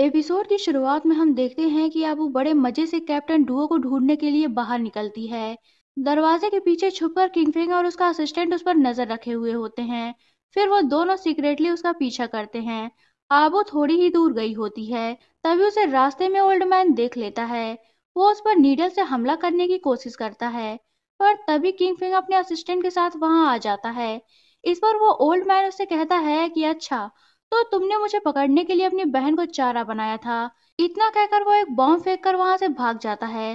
Episode की शुरुआत में हम देखते हैं कि आबू बड़े मजे से कैप्टन डुओ को ढूंढने के लिए बाहर निकलती है दरवाजे के पीछे छुपकर किंगफिंग और उसका असिस्टेंट उस पर नजर रखे हुए होते हैं फिर वो दोनों सीक्रेटली उसका पीछा करते हैं आबू थोड़ी ही दूर गई होती है तभी उसे रास्ते में ओल्ड मैन देख लेता है वो उस पर नीडल से हमला करने की कोशिश करता है पर तभी किंगफिंगर अपने असिस्टेंट के साथ वहां आ जाता है इस पर वो ओल्ड मैन उससे कहता है कि अच्छा तो तुमने मुझे पकड़ने के लिए अपनी बहन को चारा बनाया था इतना कहकर वो एक बॉम्ब फेंक कर वहां से भाग जाता है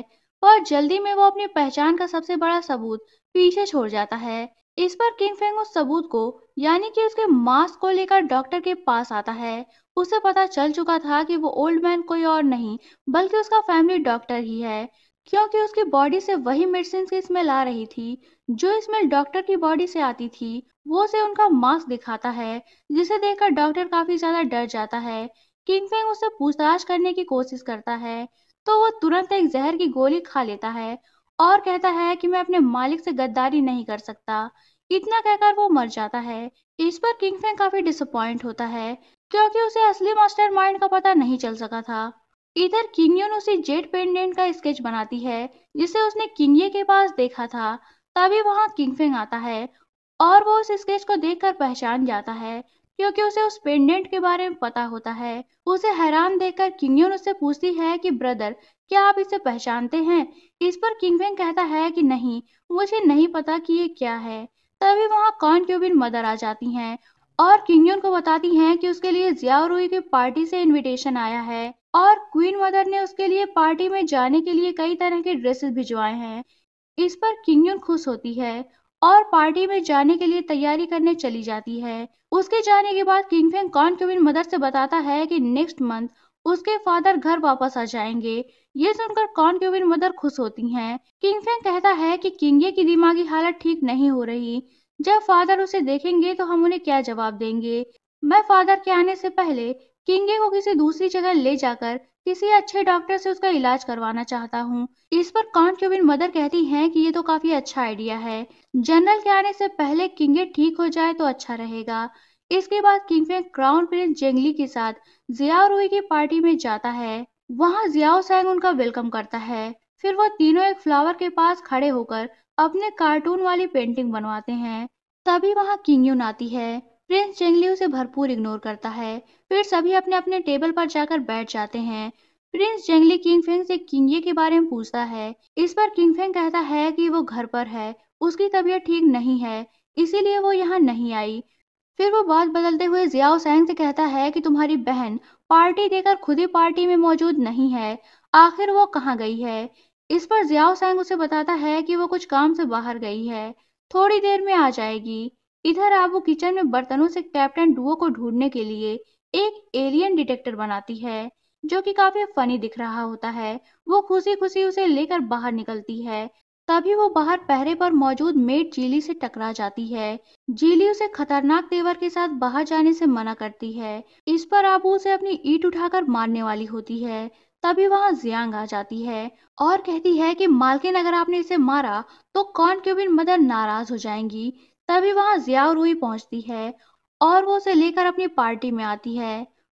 और जल्दी में वो अपनी पहचान का सबसे बड़ा सबूत पीछे छोड़ जाता है इस पर किंग फेंग उस सबूत को यानी कि उसके मास्क को लेकर डॉक्टर के पास आता है उसे पता चल चुका था कि वो ओल्ड मैन कोई और नहीं बल्कि उसका फैमिली डॉक्टर ही है क्योंकि उसकी बॉडी से वही मेडिसिन की स्मेल आ रही थी जो स्मेल डॉक्टर की बॉडी से आती थी वो उसे उनका मास्क दिखाता है जिसे देखकर डॉक्टर काफी ज्यादा डर जाता है किंग किंगफेंग उससे पूछताछ करने की कोशिश करता है तो वो तुरंत एक जहर की गोली खा लेता है और कहता है कि मैं अपने मालिक से गद्दारी नहीं कर सकता इतना कहकर वो मर जाता है इस पर किंग किंगफेंग काफी डिसअपॉइंट होता है क्योंकि उसे असली मास्टर माइंड का पता नहीं चल सका था इधर किंगयोन उसे जेट पेंडेंट का स्केच बनाती है जिसे उसने किंगे के पास देखा था तभी वहां किंगफिंग आता है और वो उस स्केच को देखकर पहचान जाता है क्योंकि उसे उस पेंडेंट के बारे में पता होता है उसे हैरान देखकर किंगयोन उससे पूछती है कि ब्रदर क्या आप इसे पहचानते हैं इस पर किंगफिंग कहता है कि नहीं मुझे नहीं पता कि ये क्या है तभी वहाँ कॉन क्यूबिन मदर आ जाती हैं और किंगयून को बताती हैं कि उसके लिए जियाउरुई की पार्टी से इनविटेशन आया है और क्वीन मदर ने उसके लिए पार्टी में जाने के लिए कई तरह के ड्रेसेस भिजवाए हैं इस पर किंग खुश होती है और पार्टी में जाने के लिए तैयारी करने चली जाती है उसके जाने के बाद किंग फेंग कॉन क्वीन मदर से बताता है कि नेक्स्ट मंथ उसके फादर घर वापस आ जाएंगे ये सुनकर कॉन क्यूबिन मदर खुश होती हैं। किंग फेंग कहता है कि किंगे की दिमागी हालत ठीक नहीं हो रही जब फादर उसे देखेंगे तो हम उन्हें क्या जवाब देंगे मैं फादर के आने से पहले किंगे को किसी दूसरी जगह ले जाकर किसी अच्छे डॉक्टर से उसका इलाज करवाना चाहता हूँ इस पर कॉन्ट क्यूबिन मदर कहती हैं कि ये तो काफी अच्छा आइडिया है जनरल के आने से पहले किंगे ठीक हो जाए तो अच्छा रहेगा इसके बाद किंग क्राउन प्रिंस जेंगली के साथ जियाओ रूई की पार्टी में जाता है वहाँ जियाओ सैंग उनका वेलकम करता है फिर वह तीनों एक फ्लावर के पास खड़े होकर अपने कार्टून वाली पेंटिंग बनवाते हैं तभी वहाँ किंगयून आती है प्रिंस चेंगली उसे भरपूर इग्नोर करता है फिर सभी अपने अपने टेबल पर जाकर बैठ जाते हैं प्रिंस जेंगली किंग फेंग से किंगे के बारे में पूछता है इस पर किंग फेंग कहता है कि वो घर पर है उसकी तबीयत ठीक नहीं है इसीलिए वो यहाँ नहीं आई फिर वो बात बदलते हुए जियाओ सैंग से कहता है कि तुम्हारी बहन पार्टी देकर खुद ही पार्टी में मौजूद नहीं है आखिर वो कहाँ गई है इस पर जियाओ सैंग उसे बताता है कि वो कुछ काम से बाहर गई है थोड़ी देर में आ जाएगी इधर आबू किचन में बर्तनों से कैप्टन डुओ को ढूंढने के लिए एक एलियन डिटेक्टर बनाती है जो कि काफी फनी दिख रहा होता है वो खुशी खुशी उसे लेकर बाहर निकलती है तभी वो बाहर पहरे पर मौजूद मेट जीली से टकरा जाती है जीली उसे खतरनाक तेवर के साथ बाहर जाने से मना करती है इस पर आबू उसे अपनी ईट उठाकर मारने वाली होती है तभी वहां जियांग आ जाती है और कहती है कि मालकिन अगर आपने इसे मारा तो कौन क्यूबिन मदर नाराज हो जाएंगी तभी वहां जिया रूही पहुंचती है और वो उसे लेकर अपनी पार्टी में आती है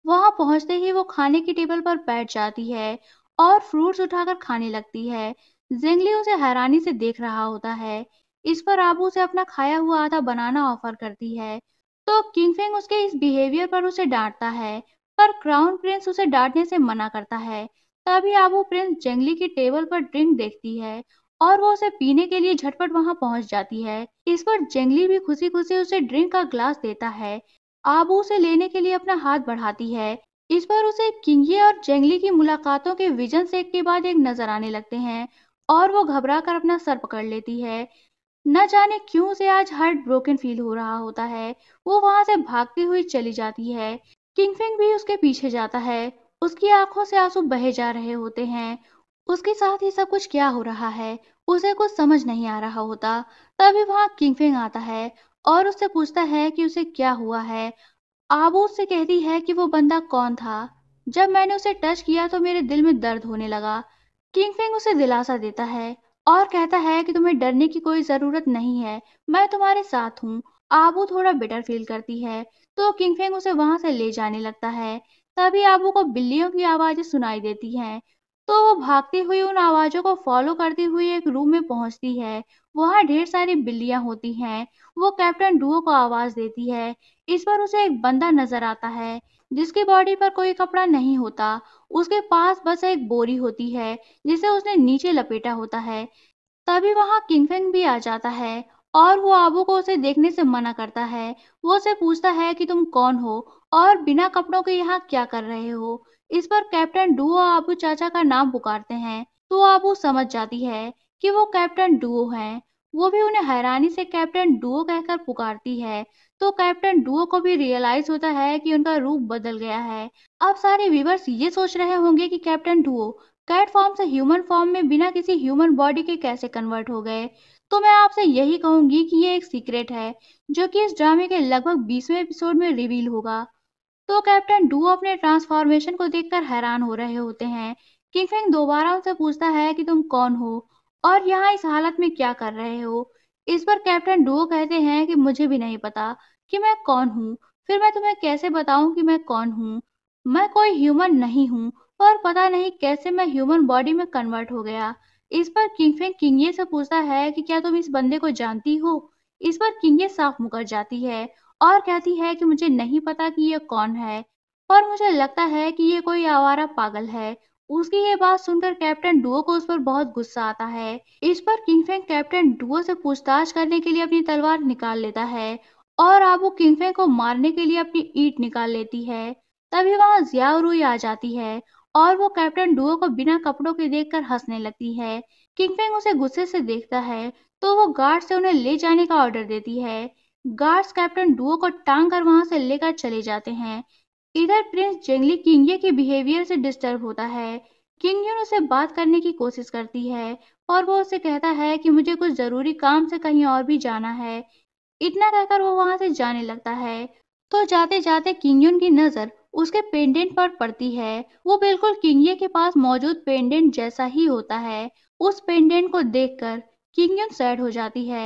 वहां पहुंचते ही वो खाने की टेबल पर बैठ जाती है और फ्रूट्स उठाकर खाने लगती है जिंगली उसे हैरानी से देख रहा होता है इस पर आबू उसे अपना खाया हुआ आधा बनाना ऑफर करती है तो किंगफिंग उसके इस बिहेवियर पर उसे डांटता है पर क्राउन प्रिंस उसे डांटने से मना करता है तभी आबू प्रिंस जंगली की टेबल पर ड्रिंक देखती है और वो उसे पीने के लिए झटपट वहां पहुंच जाती है इस पर जंगली भी खुशी खुशी उसे ड्रिंक का ग्लास देता है आबू उसे लेने के लिए अपना हाथ बढ़ाती है इस पर उसे किंगे और जंगली की मुलाकातों के विजन से एक के बाद एक नजर आने लगते हैं और वो घबरा कर अपना सर पकड़ लेती है न जाने क्यों उसे आज हार्ट ब्रोकन फील हो रहा होता है वो वहां से भागती हुई चली जाती है किंगफिंग भी उसके पीछे जाता है उसकी आंखों से आंसू बहे जा रहे होते हैं उसके साथ ही सब कुछ क्या हो रहा है उसे कुछ समझ नहीं आ रहा होता तभी वहां किंगफिंग आता है और उससे पूछता है कि उसे क्या हुआ है आबू उससे कहती है कि वो बंदा कौन था जब मैंने उसे टच किया तो मेरे दिल में दर्द होने लगा किंगफिंग उसे दिलासा देता है और कहता है कि तुम्हें डरने की कोई जरूरत नहीं है मैं तुम्हारे साथ हूँ आबू थोड़ा बिटर फील करती है तो किंगफेंग उसे वहां से ले जाने लगता है तभी आबू को बिल्लियों की आवाजें सुनाई देती हैं तो वो भागती हुई उन आवाजों को फॉलो करती हुई एक रूम में पहुंचती है वहां ढेर सारी बिल्लियां होती हैं वो कैप्टन डुओ को आवाज देती है इस पर उसे एक बंदा नजर आता है जिसकी बॉडी पर कोई कपड़ा नहीं होता उसके पास बस एक बोरी होती है जिसे उसने नीचे लपेटा होता है तभी वहां किंगफेंग भी आ जाता है और वो आबू को उसे देखने से मना करता है वो उसे पूछता है कि तुम कौन हो और बिना कपड़ों के यहाँ क्या कर रहे हो इस पर कैप्टन डुओ आबू चाचा का नाम पुकारते हैं तो आबू समझ जाती है कि वो कैप्टन डुओ हैं वो भी उन्हें हैरानी से कैप्टन डुओ कहकर पुकारती है तो कैप्टन डुओ को भी रियलाइज होता है कि उनका रूप बदल गया है अब सारे व्यूवर्स ये सोच रहे होंगे कि कैप्टन डुओ कैट फॉर्म से ह्यूमन फॉर्म में बिना किसी ह्यूमन बॉडी के कैसे कन्वर्ट हो गए तो मैं आपसे यही कहूंगी कि ये एक सीक्रेट है जो कि इस ड्रामे के लगभग बीसवें एपिसोड में रिवील होगा तो कैप्टन डू अपने ट्रांसफॉर्मेशन को देखकर हैरान हो रहे होते हैं किंगफिंग दोबारा उनसे पूछता है कि तुम कौन हो और यहाँ इस हालत में क्या कर रहे हो इस पर कैप्टन डू कहते हैं कि मुझे भी नहीं पता कि मैं कौन हूँ फिर मैं तुम्हें कैसे बताऊं कि मैं कौन हूँ मैं कोई ह्यूमन नहीं हूँ और पता नहीं कैसे मैं ह्यूमन बॉडी में कन्वर्ट हो गया इस पर किंगफेंग किंगे से पूछता है कि क्या तुम इस बंदे को जानती हो इस पर किंगे साफ मुकर जाती है और कहती है कि मुझे नहीं पता कि ये कौन है पर मुझे लगता है कि ये कोई आवारा पागल है उसकी ये बात सुनकर कैप्टन डुओ को उस पर बहुत गुस्सा आता है इस पर किंगफेंग कैप्टन डुओ से पूछताछ करने के लिए अपनी तलवार निकाल लेता है और आबू किंगफेंग को मारने के लिए अपनी ईट निकाल लेती है तभी वहां जियाउरुई आ जाती है और वो कैप्टन डुओ को बिना कपड़ों के देखकर हंसने लगती है किंग किंगफेंग उसे गुस्से से देखता है तो वो गार्ड से उन्हें ले जाने का ऑर्डर देती है गार्ड्स कैप्टन डुओ को टांग कर वहां से लेकर चले जाते हैं इधर प्रिंस जेंगली किंगये के बिहेवियर से डिस्टर्ब होता है किंगयून उसे बात करने की कोशिश करती है और वो उसे कहता है कि मुझे कुछ जरूरी काम से कहीं और भी जाना है इतना कहकर वो वहां से जाने लगता है तो जाते जाते किंगयून की नजर उसके पेंडेंट पर पड़ती है वो बिल्कुल किंगिए के पास मौजूद पेंडेंट जैसा ही होता है उस पेंडेंट को देखकर किंगयन सैड हो जाती है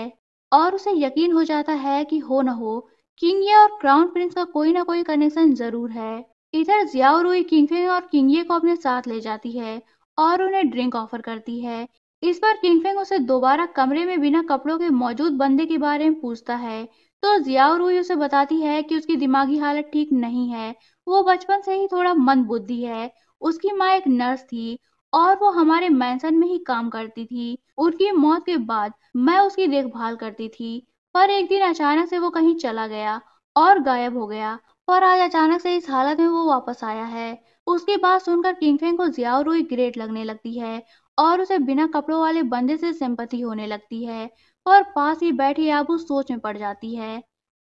और उसे यकीन हो जाता है कि हो न हो किंगिया और क्राउन प्रिंस का कोई ना कोई कनेक्शन जरूर है इधर जिया रूई किंगफिंग और किंगे को अपने साथ ले जाती है और उन्हें ड्रिंक ऑफर करती है इस पर किंगफिंग उसे दोबारा कमरे में बिना कपड़ों के मौजूद बंदे के बारे में पूछता है तो जिया रूही उसे बताती है कि उसकी दिमागी हालत ठीक नहीं है वो बचपन से ही थोड़ा मन बुद्धि है उसकी माँ एक नर्स थी और वो हमारे मैंसन में ही काम करती थी उनकी मौत के बाद मैं उसकी देखभाल करती थी पर एक दिन अचानक से वो कहीं चला गया और गायब हो गया पर आज अचानक से इस हालत में वो वापस आया है उसके बाद सुनकर किंगफेंग को जियाओ ग्रेट लगने लगती है और उसे बिना कपड़ों वाले बंदे से सिंपति होने लगती है और पास ही बैठी आबू सोच में पड़ जाती है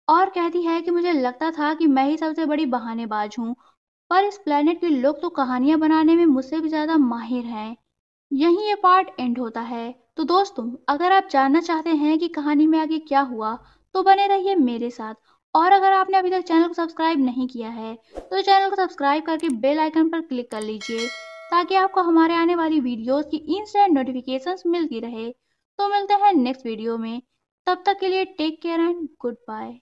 और कहती है कि मुझे लगता था कि मैं ही सबसे बड़ी बहानेबाज हूँ पर इस प्लेनेट के लोग तो कहानियां बनाने में मुझसे भी ज़्यादा माहिर हैं यही ये पार्ट एंड होता है तो दोस्तों अगर आप जानना चाहते हैं कि कहानी में आगे क्या हुआ तो बने रहिए मेरे साथ और अगर आपने अभी तक चैनल को सब्सक्राइब नहीं किया है तो चैनल को सब्सक्राइब करके बेल आइकन पर क्लिक कर लीजिए ताकि आपको हमारे आने वाली वीडियोस की इंस्टेंट नोटिफिकेशंस मिलती रहे तो मिलते हैं नेक्स्ट वीडियो में तब तक के लिए take care and good bye